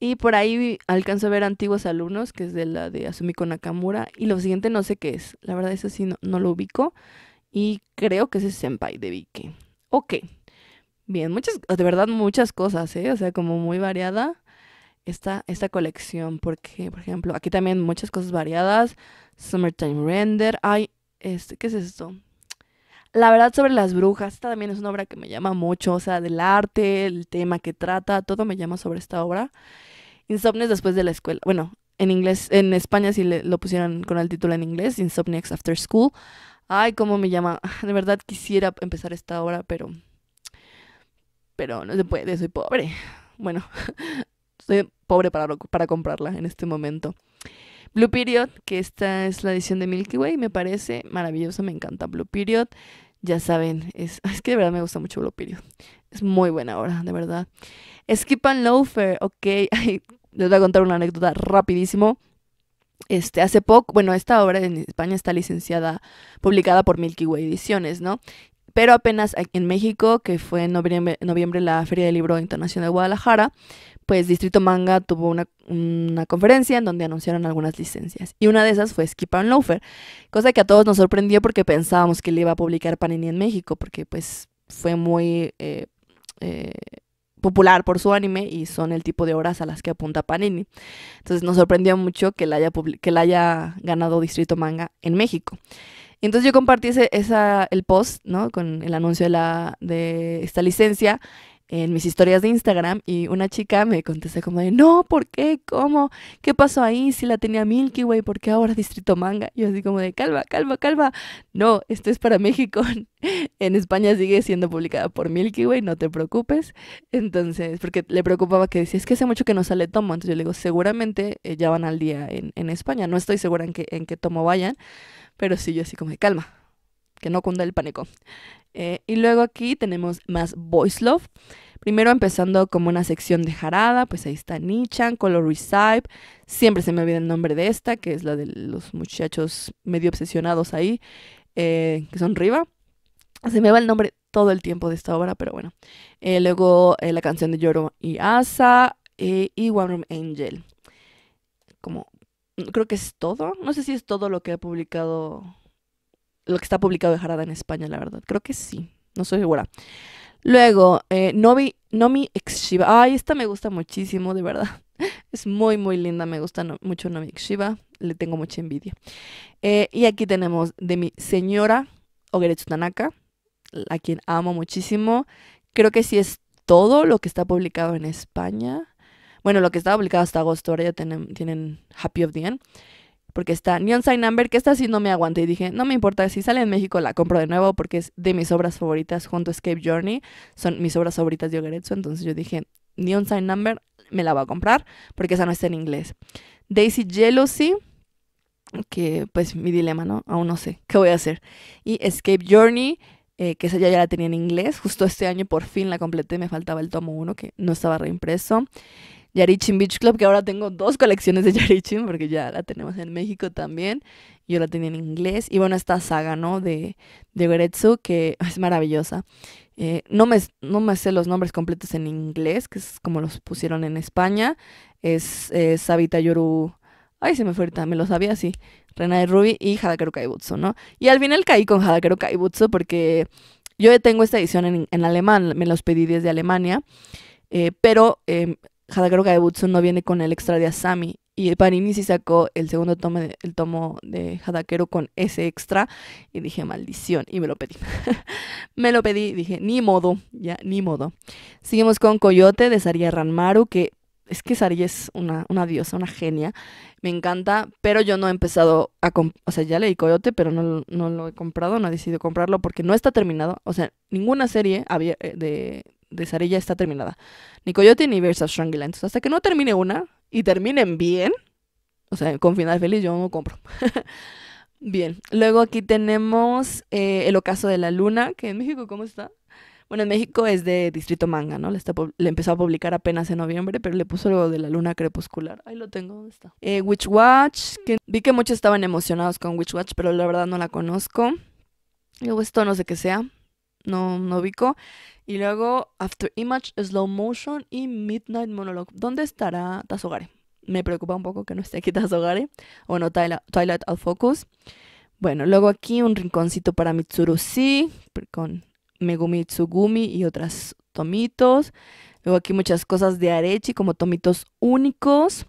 Speaker 1: Y por ahí alcanzo a ver antiguos alumnos, que es de la de Asumiko Nakamura. Y lo siguiente no sé qué es. La verdad, es sí no, lo ubico. Y creo que ese es Senpai de Vicky. Ok. Bien, muchas, de verdad, muchas cosas, ¿eh? O sea, como muy variada esta, esta colección. Porque, por ejemplo, aquí también muchas cosas variadas. Summertime Render. Ay, este, ¿qué es esto? La verdad sobre las brujas, esta también es una obra que me llama mucho, o sea, del arte, el tema que trata, todo me llama sobre esta obra. Insomnias después de la escuela. Bueno, en inglés, en España sí lo pusieron con el título en inglés, Insomniacs After School. Ay, cómo me llama. De verdad quisiera empezar esta obra, pero pero no se puede, soy pobre. Bueno, Estoy pobre para, para comprarla en este momento. Blue Period, que esta es la edición de Milky Way, me parece maravillosa, me encanta Blue Period. Ya saben, es, es que de verdad me gusta mucho Blue Period. Es muy buena obra, de verdad. Skip and Loafer, ok. les voy a contar una anécdota rapidísimo. Este, hace poco, bueno, esta obra en España está licenciada, publicada por Milky Way Ediciones, ¿no? Pero apenas en México, que fue en noviembre la Feria del Libro Internacional de Guadalajara, pues Distrito Manga tuvo una, conferencia en donde anunciaron algunas licencias. Y una de esas fue Skip and Loafer, cosa que a todos nos sorprendió porque pensábamos que le iba a publicar Panini en México, porque pues fue muy eh, eh, popular por su anime y son el tipo de obras a las que apunta Panini. Entonces nos sorprendió mucho que la haya, que la haya ganado Distrito Manga en México. Entonces yo compartí ese, el post, Con el anuncio de, la, de esta licencia en mis historias de Instagram y una chica me contesta como de, no, ¿por qué? ¿Cómo? ¿Qué pasó ahí? Si la tenía Milky Way, ¿por qué ahora Distrito Manga? Yo así como de, calma, calma, calma. No, esto es para México. en España sigue siendo publicada por Milky Way, no te preocupes. Entonces, porque le preocupaba que decía, es que hace mucho que no sale Tomo. Entonces yo le digo, seguramente eh, ya van al día en, España. No estoy segura en qué Tomo vayan, pero sí, yo así como de, calma, que no cunda el pánico. Eh, y luego aquí tenemos más voice love. Primero empezando como una sección de jarada, pues ahí está Nichan, Color Recipe. Siempre se me olvida el nombre de esta, que es la de los muchachos medio obsesionados ahí, eh, que son Riva. Se me va el nombre todo el tiempo de esta obra, pero bueno. Eh, luego la canción de Yoro y Asa y One Room Angel. Como creo que es todo. No sé si es todo lo que ha publicado lo que está publicado de Harada en España, la verdad. Creo que sí, no soy segura. Luego, eh, Nomi, Nomi Exshiva. Ay, esta me gusta muchísimo, de verdad. Es muy, muy linda. Me gusta mucho Nomi Exshiva. Le tengo mucha envidia. Eh, y aquí tenemos de mi señora Ogere Tanaka, a quien amo muchísimo. Creo que sí es todo lo que está publicado en España. Bueno, lo que está publicado hasta agosto, ahora ya tienen, tienen Happy of the End porque está Neon Sign Number, que está sí no me aguanté y dije, no me importa, si sale en México la compro de nuevo porque es de mis obras favoritas junto a Escape Journey, son mis obras favoritas de Ogeretsu, entonces yo dije, Neon Sign Number me la voy a comprar porque esa no está en inglés. Daisy Jealousy, que pues mi dilema, ¿no? Aún no sé qué voy a hacer. Y Escape Journey, eh, que esa ya, ya la tenía en inglés, justo este año por fin la completé, me faltaba el tomo 1 que no estaba reimpreso. Yarichin Beach Club, que ahora tengo dos colecciones de Yarichin, porque ya la tenemos en México también. Yo la tenía en inglés. Y bueno, esta saga, ¿no? De, de Goretsu, que es maravillosa. Eh, no, me, no me sé los nombres completos en inglés, que es como los pusieron en España. Es Sabita Yoru. Ay, se me fue ahorita, me lo sabía así. de Ruby y Hadakeru Kaibutsu, ¿no? Y al final caí con Hadakeru Kaibutsu porque yo tengo esta edición en, alemán, me los pedí desde Alemania. Eh, pero em, Jadakero Butsu no viene con el extra de Asami. Y Panini sí sacó el segundo tomo de, el tomo de Hadakero con ese extra. Y dije, maldición. Y me lo pedí. me lo pedí. Dije, ni modo. Ya, ni modo. Seguimos con Coyote de Saria Ranmaru, que es que Saria es una, diosa, una genia. Me encanta, pero yo no he empezado a... O sea, ya leí Coyote, pero no, no, lo he comprado, no he decidido comprarlo porque no está terminado. O sea, ninguna serie había eh, de, de Sarilla está terminada. Ni Coyote ni Versa Entonces, hasta que no termine una y terminen bien, o sea, con final feliz, yo no compro. bien. Luego aquí tenemos eh, El Ocaso de la Luna, que en México, ¿cómo está? Bueno, en México es de Distrito Manga, ¿no? Le, está, empezó a publicar apenas en noviembre, pero le puso lo de la luna crepuscular. Ahí lo tengo, ¿dónde está? Eh, Witch Watch, que vi que muchos estaban emocionados con Witch Watch, pero la verdad no la conozco. Luego esto no sé qué sea no, no ubico. Y luego After Image, Slow Motion y Midnight Monologue. ¿Dónde estará Tazogare? Me preocupa un poco que no esté aquí Tazogare. O no, Twilight, Out Focus. Bueno, luego aquí un rinconcito para Mitsuru con Megumi Tsugumi y otras tomitos. Luego aquí muchas cosas de Arechi, como tomitos únicos.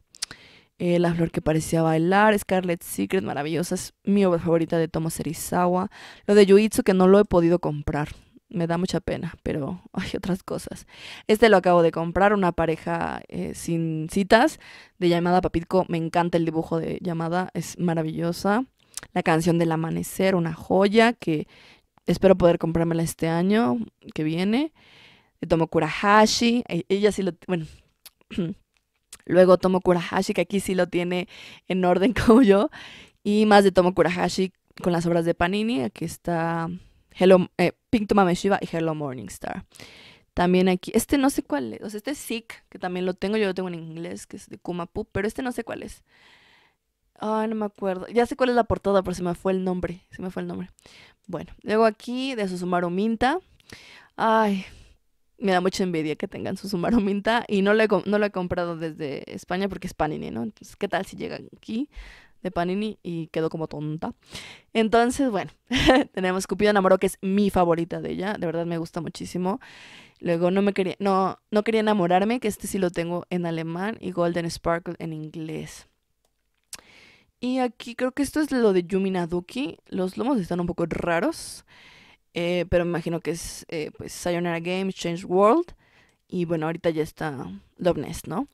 Speaker 1: Eh, la flor que parecía bailar, Scarlet Secret, maravillosa, es mi obra favorita de Tomo Serizawa. Lo de Yuitsu, que no lo he podido comprar me da mucha pena, pero hay otras cosas. Este lo acabo de comprar, una pareja eh, sin citas de llamada Papitco. Me encanta el dibujo de llamada, es maravillosa. La canción del amanecer, una joya que espero poder comprármela este año que viene. De eh, Tomo Kurahashi, eh, ella sí lo... Bueno, luego Tomo Kurahashi, que aquí sí lo tiene en orden como yo. Y más de Tomo Kurahashi con las obras de Panini, aquí está Hello, eh, Pink Tomame Shiva y Hello Morningstar. También aquí, este no sé cuál es, o sea, este es Sick, que también lo tengo, yo lo tengo en inglés, que es de Kumapu, pero este no sé cuál es. Ah no me acuerdo. Ya sé cuál es la portada, pero se me fue el nombre. Se me fue el nombre. Bueno, luego aquí de Susumaru Minta. Ay, me da mucha envidia que tengan Susumaru Minta. Y no lo he, no lo he comprado desde España porque es Panini, ¿no? Entonces, ¿qué tal si llegan aquí? de Panini y quedó como tonta. Entonces, bueno, tenemos Cupido enamoró, que es mi favorita de ella, de verdad me gusta muchísimo. Luego no me quería, no, no quería enamorarme, que este sí lo tengo en alemán y Golden Sparkle en inglés. Y aquí creo que esto es lo de Yumi Naduki. Los lomos están un poco raros. Eh, pero me imagino que es eh, pues, Sayonara Games, Change World. Y bueno, ahorita ya está Love ¿no?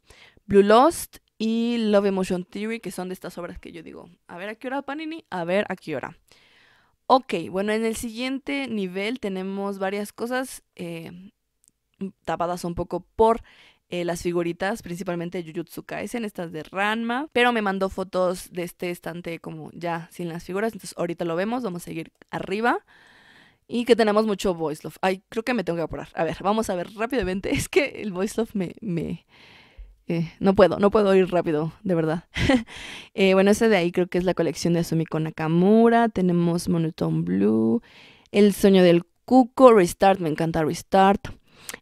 Speaker 1: Blue Lost y Love Emotion Theory, que son de estas obras que yo digo, a ver a qué hora Panini, a ver a qué hora. Ok, bueno, en el siguiente nivel tenemos varias cosas eh, tapadas un poco por eh, las figuritas, principalmente Jujutsu Kaisen, estas de Ranma, pero me mandó fotos de este estante como ya sin las figuras, entonces ahorita lo vemos, vamos a seguir arriba. Y que tenemos mucho voice love. Ay, creo que me tengo que apurar. A ver, vamos a ver rápidamente. Es que el voice love me, no puedo, no puedo ir rápido, de verdad. Eh, bueno, ese de ahí creo que es la colección de con Nakamura. Tenemos Monotone Blue, El sueño del cuco, Restart, me encanta Restart.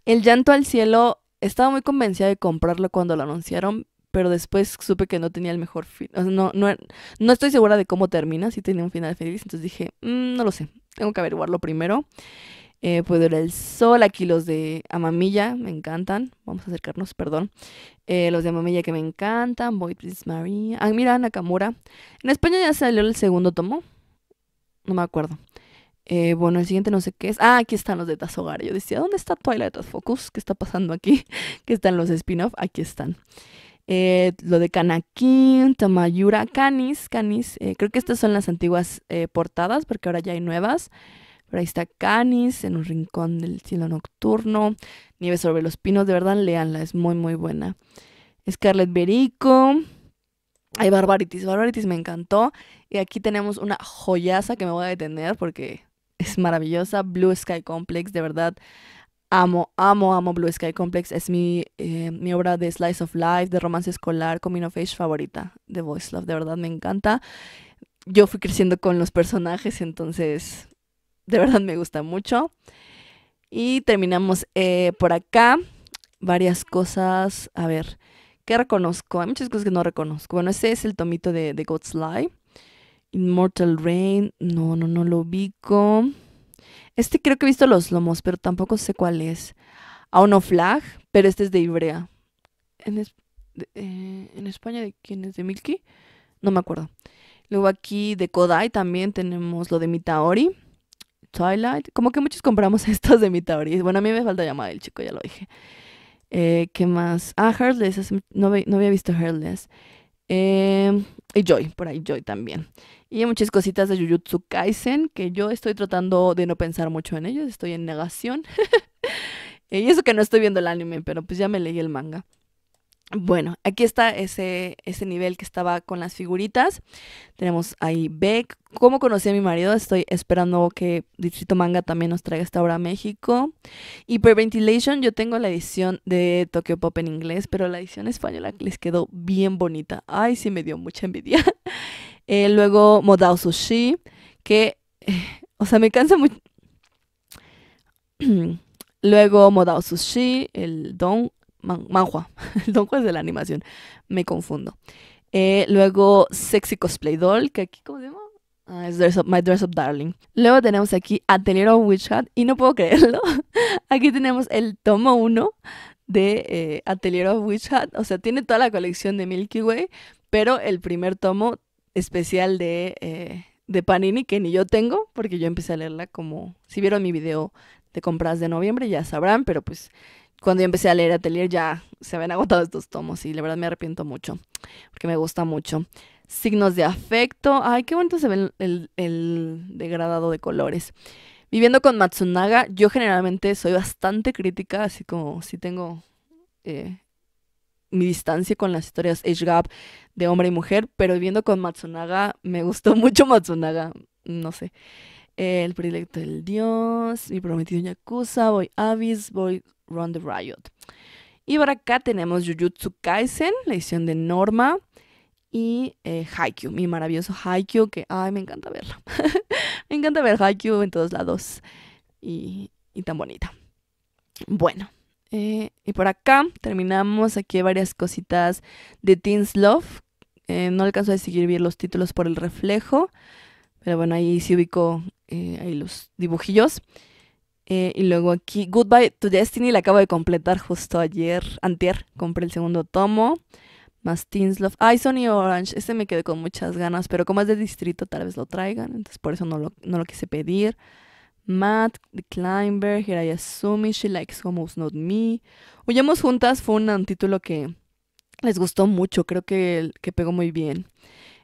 Speaker 1: El llanto al cielo, estaba muy convencida de comprarlo cuando lo anunciaron, pero después supe que no tenía el mejor fin. no, no, estoy segura de cómo termina, si tenía un final feliz, entonces dije, mm, no lo sé, tengo que averiguarlo primero. Eh, puedo ver el Sol, aquí los de Amamilla, me encantan. Vamos a acercarnos, perdón. Eh, los de Mamilla que me encantan, Boy Please Maria. Ah, mira, Nakamura. En España ya salió el segundo tomo. No me acuerdo. Eh, bueno, el siguiente no sé qué es. Ah, aquí están los de Tazogar. Yo decía, ¿dónde está Twilight of Focus? ¿Qué está pasando aquí? ¿Qué están los spin-off? Aquí están. Eh, lo de Kanakin, Tamayura, Canis, Canis. Eh, creo que estas son las antiguas eh, portadas porque ahora ya hay nuevas. Pero ahí está Canis en un rincón del cielo nocturno. Nieve sobre los pinos, de verdad, leanla, es muy, muy buena. Scarlett Berico. Hay Barbaritis. Barbaritis me encantó. Y aquí tenemos una joyaza que me voy a detener porque es maravillosa. Blue Sky Complex, de verdad. Amo, amo, amo Blue Sky Complex. Es mi, eh, mi obra de Slice of Life, de romance escolar, coming of age favorita de Voice Love. De verdad, me encanta. Yo fui creciendo con los personajes, entonces de verdad me gusta mucho. Y terminamos eh, por acá. Varias cosas. A ver, ¿qué reconozco? Hay muchas cosas que no reconozco. Bueno, ese es el tomito de, de God's Lie. Immortal Rain. No, no, no lo ubico. Este creo que he visto los lomos, pero tampoco sé cuál es. A uno Flag, pero este es de Ibrea. En, eh, ¿En España de quién es? ¿De Milky? No me acuerdo. Luego aquí de Kodai también tenemos lo de Mitaori. Twilight. Como que muchos compramos estas de mi Bueno, a mí me falta llamar el chico, ya lo dije. Eh, ¿Qué más? Ah, Heartless. No, había visto Heartless. Em, y Joy, por ahí Joy también. Y hay muchas cositas de Jujutsu Kaisen que yo estoy tratando de no pensar mucho en ellos. Estoy en negación. y eso que no estoy viendo el anime, pero pues ya me leí el manga. Bueno, aquí está ese, ese nivel que estaba con las figuritas. Tenemos ahí Beck. ¿Cómo conocí a mi marido? Estoy esperando que Distrito Manga también nos traiga esta obra a México. Y yo tengo la edición de Tokyo Pop en inglés, pero la edición española les quedó bien bonita. Ay, sí, me dio mucha envidia. Eh, luego Modao Sushi, que, o sea, me cansa mucho. luego Modao Sushi, el Don manhua. El Juan es de la animación. Me confundo. Eh, luego Sexy Cosplay Doll, que aquí, ¿cómo se llama? Ah, es My Dress Up Darling. Luego tenemos aquí Atelier of Witch Hat, y no puedo creerlo. Aquí tenemos el tomo 1 de eh, Atelier of Witch Hat. O sea, tiene toda la colección de Milky Way, pero el primer tomo especial de, eh, de Panini, que ni yo tengo, porque yo empecé a leerla como. Si vieron mi video de compras de noviembre, ya sabrán, pero pues cuando yo empecé a leer Atelier ya se habían agotado estos tomos y la verdad me arrepiento mucho, porque me gusta mucho. Signos de afecto. Ay, qué bonito se ve el, degradado de colores. Viviendo con Matsunaga, yo generalmente soy bastante crítica, así como si tengo eh, mi distancia con las historias h gap de hombre y mujer, pero viviendo con Matsunaga, me gustó mucho Matsunaga, no sé. El predilecto del dios, mi prometido Yakuza, voy Avis, voy Run the Riot. Y por acá tenemos Jujutsu Kaisen, la edición de Norma. Y eh, Haikyuu, mi maravilloso Haikyuu, que ay, me encanta verlo. me encanta ver Haikyuu en todos lados. Y, tan bonita. Bueno, eh, y por acá terminamos aquí varias cositas de Teens Love. Eh, no alcanzo a seguir bien los títulos por el reflejo, pero bueno, ahí sí ubico ahí los dibujillos. Eh, y luego aquí, Goodbye to Destiny, la acabo de completar justo ayer, antier, compré el segundo tomo. Más Teens Love. I Sony Orange, este me quedé con muchas ganas, pero como es de distrito, tal vez lo traigan, entonces por eso no lo, no lo quise pedir. Matt, The Climber, Hiraya Sumi, She Likes Homos Not Me. Huyamos Juntas fue un título que les gustó mucho, creo que, que pegó muy bien.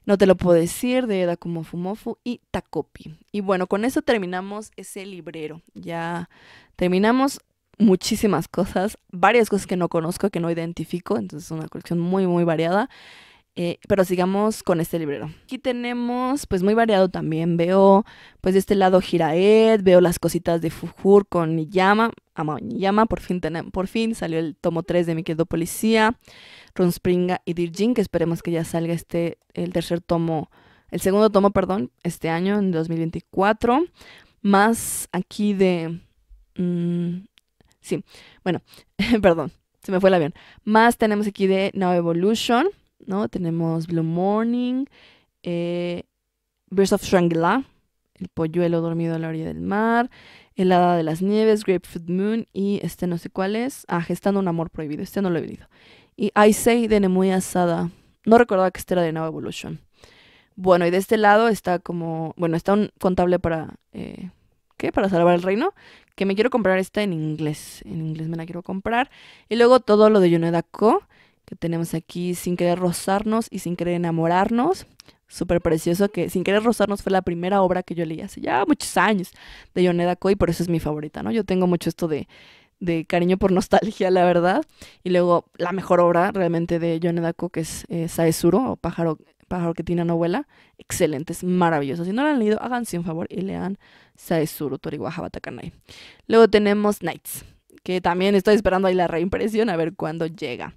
Speaker 1: No te lo puedo decir, de Eda como Fumofu y Takopi. Y bueno, con eso terminamos ese librero. Ya terminamos muchísimas cosas, varias cosas que no conozco, que no identifico, entonces es una colección muy, muy variada. Eh, pero sigamos con este librero. Aquí tenemos, pues muy variado también. Veo, pues de este lado Giraed, veo las cositas de Fujur con Niyama. Amo Niyama, por fin, por fin salió el tomo 3 de Mi Quedo policía. Ronspringa y Dirjin, que esperemos que ya salga este, el tercer tomo, el segundo tomo, perdón, este año, en 2024. Más aquí de. Mm, sí, bueno, perdón, se me fue el avión. Más tenemos aquí de Now Evolution ¿no? Tenemos Blue Morning, eh, Birds of shangri El polluelo dormido a la orilla del mar, El hada de las nieves, Grapefruit Moon y este no sé cuál es. Ah, Gestando un amor prohibido, este no lo he venido, Y I Say de Nemuy Asada. No recordaba que este era de Nova Evolution. Bueno, y de este lado está como, bueno, está un contable para, eh, ¿qué? Para salvar el reino, que me quiero comprar esta en inglés, en inglés me la quiero comprar. Y luego todo lo de Yoneda Co que tenemos aquí sin querer rozarnos y sin querer enamorarnos. Súper precioso que sin querer rozarnos fue la primera obra que yo leí hace ya muchos años de Yoneda y por eso es mi favorita, ¿no? Yo tengo mucho esto de, cariño por nostalgia, la verdad. Y luego la mejor obra realmente de Yoneda que es eh, Saesuro o Pájaro, Pájaro que tiene novela. Excelente, es maravilloso. Si no la han leído, háganse un favor y lean Saesuro, Toriwaja Batakanai. Luego tenemos Nights, que también estoy esperando ahí la reimpresión a ver cuándo llega.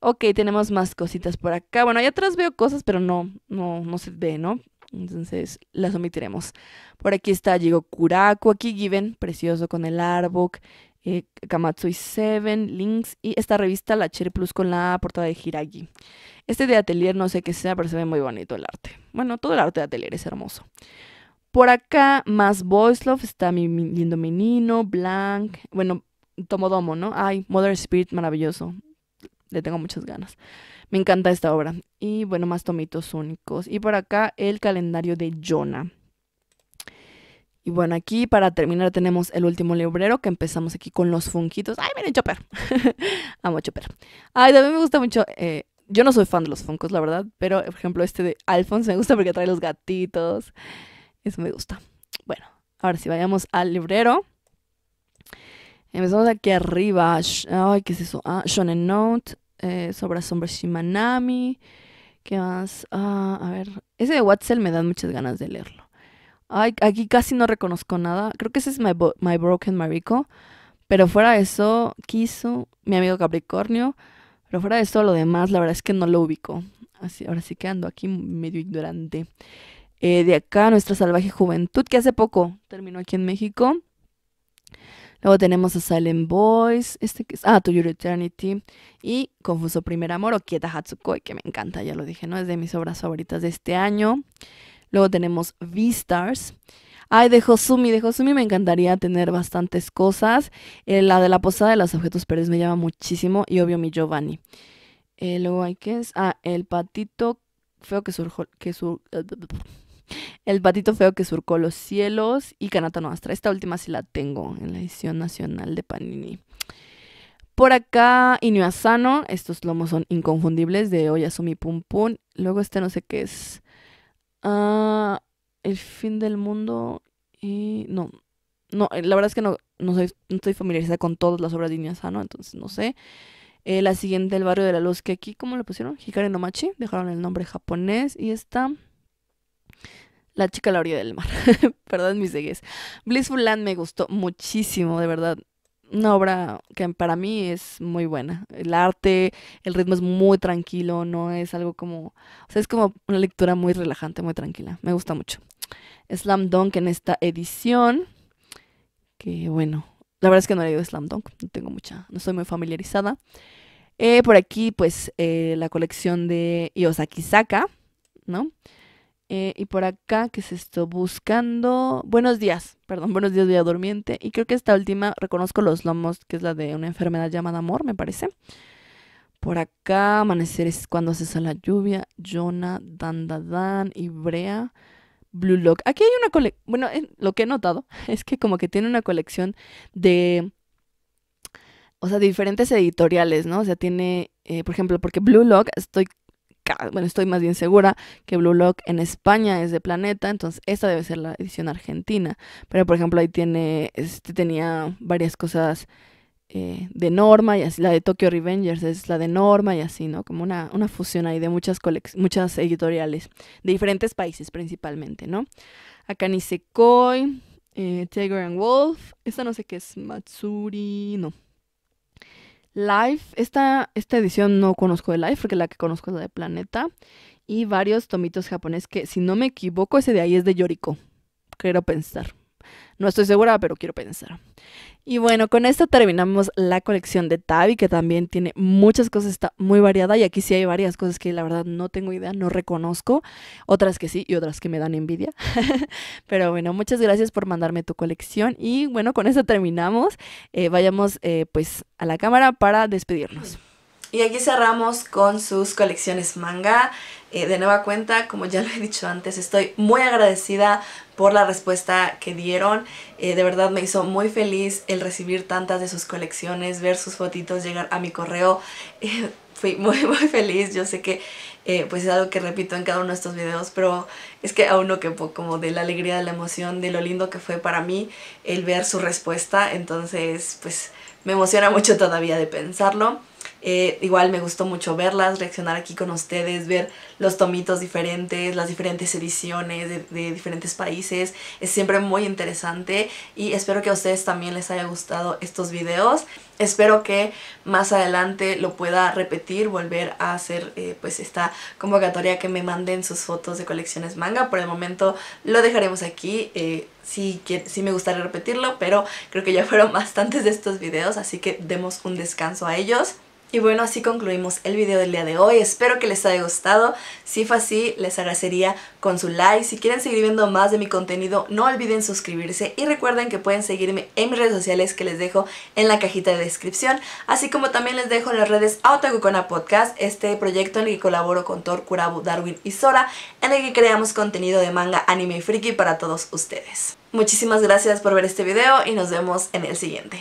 Speaker 1: Ok, tenemos más cositas por acá. Bueno, allá atrás veo cosas, pero no, no, no se ve, ¿no? Entonces las omitiremos. Por aquí está Diego curaco aquí Given, precioso con el Arbok, eh, Kamatsui 7, Links y esta revista La Cher Plus con la portada de Hiragi. Este de Atelier no sé qué sea, pero se ve muy bonito el arte. Bueno, todo el arte de Atelier es hermoso. Por acá, más Love. está mi, mi, lindo menino, Blank, bueno, Tomodomo, ¿no? Ay, Mother Spirit, maravilloso le tengo muchas ganas. Me encanta esta obra. Y bueno, más tomitos únicos. Y por acá el calendario de Jonah. Y bueno, aquí para terminar tenemos el último librero que empezamos aquí con los funquitos. ¡Ay, miren, Chopper! Amo Chopper. Ay, también me gusta mucho. Eh, yo no soy fan de los funcos, la verdad, pero por ejemplo este de Alphonse me gusta porque trae los gatitos. Eso me gusta. Bueno, ahora si vayamos al librero. Empezamos aquí arriba. Ay, ¿qué es eso? Ah, Shonen Note. Eh, sobre Sombra Shimanami. ¿Qué más? Ah, a ver. Ese de whatsapp me da muchas ganas de leerlo. Ay, aquí casi no reconozco nada. Creo que ese es My, Broken Marico. Pero fuera de eso, quiso mi amigo Capricornio. Pero fuera de eso, lo demás, la verdad es que no lo ubico. Así, ahora sí que ando aquí medio ignorante. Eh, de acá, nuestra salvaje juventud, que hace poco terminó aquí en México. Luego tenemos a Silent Boys, este que es, ah, To Your Eternity y Confuso Primer Amor o Kieta Hatsukoi, que me encanta, ya lo dije, ¿no? Es de mis obras favoritas de este año. Luego tenemos V-Stars. Ay, de Josumi, de Josumi me encantaría tener bastantes cosas. Eh, la de la posada de los objetos perdidos me llama muchísimo y obvio mi Giovanni. Eh, luego hay que es, ah, el patito feo que surgió, que El patito feo que surcó los cielos y Kanata Nostra. Esta última sí la tengo en la edición nacional de Panini. Por acá, Inuyasano Estos lomos son inconfundibles de Oyasumi Pum Pum. Luego este no sé qué es. Ah, el fin del mundo. Y. No. No, eh, la verdad es que no, no, estoy familiarizada con todas las obras de Inuyasano entonces no sé. Eh, la siguiente, El Barrio de la Luz, que aquí, ¿cómo le pusieron? Hikari no Machi, dejaron el nombre japonés. Y esta, la chica a la orilla del mar. Perdón mis cegues. Blissful Land me gustó muchísimo, de verdad. Una obra que para mí es muy buena. El arte, el ritmo es muy tranquilo, no es algo como... O sea, es como una lectura muy relajante, muy tranquila. Me gusta mucho. Slam Dunk en esta edición. Que bueno, la verdad es que no he leído Slam Dunk, no tengo mucha, no estoy muy familiarizada. Eh, por aquí, pues, eh, la colección de Yosaki Saka, ¿no? Eh, y por acá, que se estoy Buscando. Buenos días, perdón, buenos días, Vía Durmiente. Y creo que esta última reconozco los lomos, que es la de una enfermedad llamada amor, me parece. Por acá, amanecer es cuando cesa la lluvia. Jonah, Dandadan, Ibrea, Blue Lock. Aquí hay una colección. Bueno, eh, lo que he notado es que como que tiene una colección de. O sea, diferentes editoriales, ¿no? O sea, tiene. Eh, por ejemplo, porque Blue Lock estoy bueno, estoy más bien segura que Blue Lock en España es de Planeta, entonces esta debe ser la edición argentina. Pero por ejemplo, ahí tiene, este tenía varias cosas eh, de Norma y así, la de Tokyo Revengers es la de Norma y así, ¿no? Como una, fusión ahí de muchas, muchas editoriales de diferentes países principalmente, ¿no? Acá ni eh, Tiger and Wolf, esta no sé qué es, Matsuri, no, Live, esta, esta edición no conozco de Live, porque la que conozco es la de Planeta. Y varios tomitos japoneses que, si no me equivoco, ese de ahí es de Yoriko. Quiero pensar. No estoy segura, pero quiero pensar. Y bueno, con esto terminamos la colección de Tabi, que también tiene muchas cosas, está muy variada y aquí sí hay varias cosas que la verdad no tengo idea, no reconozco, otras que sí y otras que me dan envidia. pero bueno, muchas gracias por mandarme tu colección y bueno, con esto terminamos. Eh, vayamos eh, pues a la cámara para despedirnos. Y aquí cerramos con sus colecciones manga. Eh, de nueva cuenta, como ya lo he dicho antes, estoy muy agradecida por la respuesta que dieron. Eh, de verdad me hizo muy feliz el recibir tantas de sus colecciones, ver sus fotitos llegar a mi correo. Eh, fui muy muy feliz, yo sé que pues es algo que repito en cada uno de estos videos, pero es que aún no quepo como de la alegría, de la emoción, de lo lindo que fue para mí el ver su respuesta, entonces pues me emociona mucho todavía de pensarlo. Eh, igual me gustó mucho verlas, reaccionar aquí con ustedes, ver los tomitos diferentes, las diferentes ediciones de, diferentes países. Es siempre muy interesante y espero que a ustedes también les haya gustado estos videos. Espero que más adelante lo pueda repetir, volver a hacer eh, pues esta convocatoria que me manden sus fotos de colecciones manga. Por el momento lo dejaremos aquí. Eh, si, sí me gustaría repetirlo, pero creo que ya fueron bastantes de estos videos, así que demos un descanso a ellos. Y bueno, así concluimos el video del día de hoy. Espero que les haya gustado. Si fue así, les agradecería con su like. Si quieren seguir viendo más de mi contenido, no olviden suscribirse. Y recuerden que pueden seguirme en mis redes sociales que les dejo en la cajita de descripción. Así como también les dejo en las redes AutoGucona Podcast, este proyecto en el que colaboro con Thor, Kurabu, Darwin y Sora, en el que creamos contenido de manga, anime y friki para todos ustedes. Muchísimas gracias por ver este video y nos vemos en el siguiente.